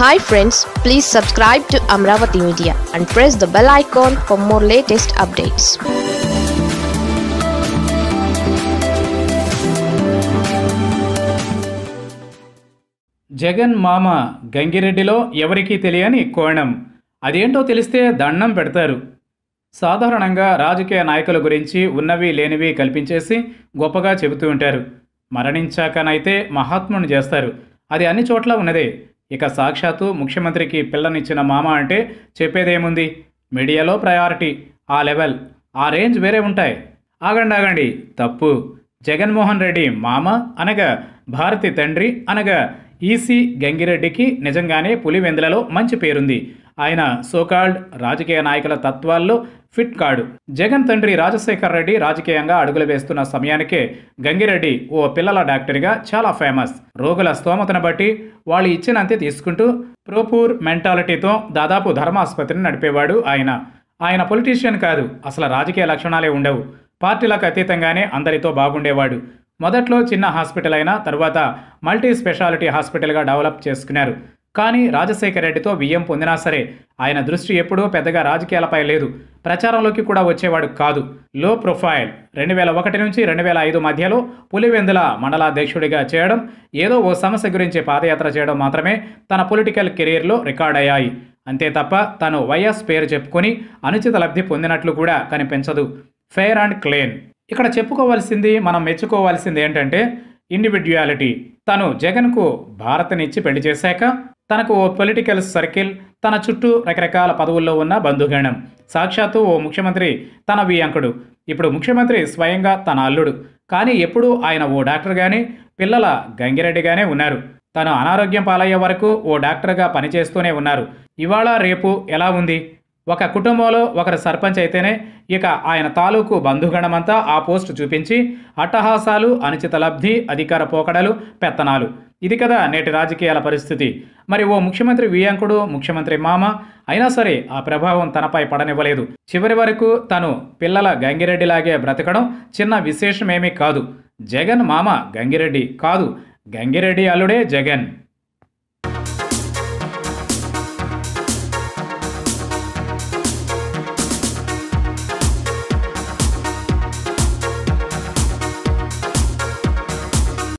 hi friends please subscribe to Amaravati media and press the bell icon for more latest updates Jagan మామ గంగిరెడ్డిలో ఎవరికీ తెలియని కోణం అదేంటో తెలిస్తే దండం పెడతారు సాధారణంగా రాజకీయ నాయకుల గురించి ఉన్నవి లేనివి కల్పించేసి గొప్పగా చెబుతూ ఉంటారు మరణించాకనైతే మహాత్ముని చేస్తారు అది అన్ని చోట్ల ఉన్నదే ఇక సాక్షాత్తు ముఖ్యమంత్రికి పిల్లనిచ్చిన మామ అంటే చెప్పేదేముంది మీడియాలో ప్రయారిటీ ఆ లెవెల్ ఆ రేంజ్ వేరే ఉంటాయి ఆగండి ఆగండి తప్పు జగన్మోహన్ రెడ్డి మామ అనగా భారతి తండ్రి అనగా ఈసీ గంగిరెడ్డికి నిజంగానే పులివెందులలో మంచి పేరుంది ఆయన సోకాల్డ్ రాజకీయ నాయకుల తత్వాల్లో ఫిట్ కాడు జగన్ తండ్రి రాజశేఖర్ రెడ్డి రాజకీయంగా అడుగులు వేస్తున్న సమయానికే గంగిరెడ్డి ఓ పిల్లల డాక్టర్గా చాలా ఫేమస్ రోగుల స్తోమతను బట్టి వాళ్ళు ఇచ్చినంతే తీసుకుంటూ ప్రోపూర్ మెంటాలిటీతో దాదాపు ధర్మాసుపత్రిని నడిపేవాడు ఆయన ఆయన పొలిటీషియన్ కాదు అసలు రాజకీయ లక్షణాలే ఉండవు పార్టీలకు అతీతంగానే అందరితో బాగుండేవాడు మొదట్లో చిన్న హాస్పిటల్ అయినా తర్వాత మల్టీ స్పెషాలిటీ హాస్పిటల్గా డెవలప్ చేసుకున్నారు కానీ రాజశేఖర రెడ్డితో వియ్యం పొందినా సరే ఆయన దృష్టి ఎప్పుడూ పెద్దగా రాజకీయాలపై లేదు ప్రచారంలోకి కూడా వచ్చేవాడు కాదు లో ప్రొఫైల్ రెండు వేల ఒకటి నుంచి రెండు వేల ఐదు మధ్యలో పులివెందుల మండలాధ్యక్షుడిగా చేయడం ఏదో ఓ సమస్య గురించి పాదయాత్ర చేయడం మాత్రమే తన పొలిటికల్ కెరీర్లో రికార్డ్ అయ్యాయి అంతే తప్ప తను వైఎస్ పేరు చెప్పుకొని అనుచిత లబ్ధి పొందినట్లు కూడా కనిపించదు ఫెయిర్ అండ్ క్లీన్ ఇక్కడ చెప్పుకోవాల్సింది మనం మెచ్చుకోవాల్సింది ఏంటంటే ఇండివిడ్యుయాలిటీ తను జగన్కు భారత్నిచ్చి పెళ్లి చేశాక తనకు ఓ పొలిటికల్ సర్కిల్ తన చుట్టూ రకరకాల పదవుల్లో ఉన్న బంధుగణం సాక్షాత్తు ఓ ముఖ్యమంత్రి తన వియంకుడు ఇప్పుడు ముఖ్యమంత్రి స్వయంగా తన అల్లుడు కానీ ఎప్పుడూ ఆయన ఓ డాక్టర్ కానీ పిల్లల గంగిరెడ్డిగానే ఉన్నారు తను అనారోగ్యం పాలయ్యే వరకు ఓ డాక్టర్గా పనిచేస్తూనే ఉన్నారు ఇవాళ రేపు ఎలా ఉంది ఒక కుటుంబంలో ఒకరు సర్పంచ్ అయితేనే ఇక ఆయన తాలూకు బంధుగణమంతా ఆ పోస్టు చూపించి అట్టహాసాలు అనుచిత లబ్ధి అధికార పోకడలు పెత్తనాలు ఇది కదా నేటి రాజకీయాల పరిస్థితి మరి ఓ ముఖ్యమంత్రి వియాంకుడు ముఖ్యమంత్రి మామ అయినా సరే ఆ ప్రభావం తనపై పడనివ్వలేదు చివరి వరకు తను పిల్లల గంగిరెడ్డిలాగే బ్రతకడం చిన్న విశేషమేమీ కాదు జగన్ మామ గంగిరెడ్డి కాదు గంగిరెడ్డి అల్లుడే జగన్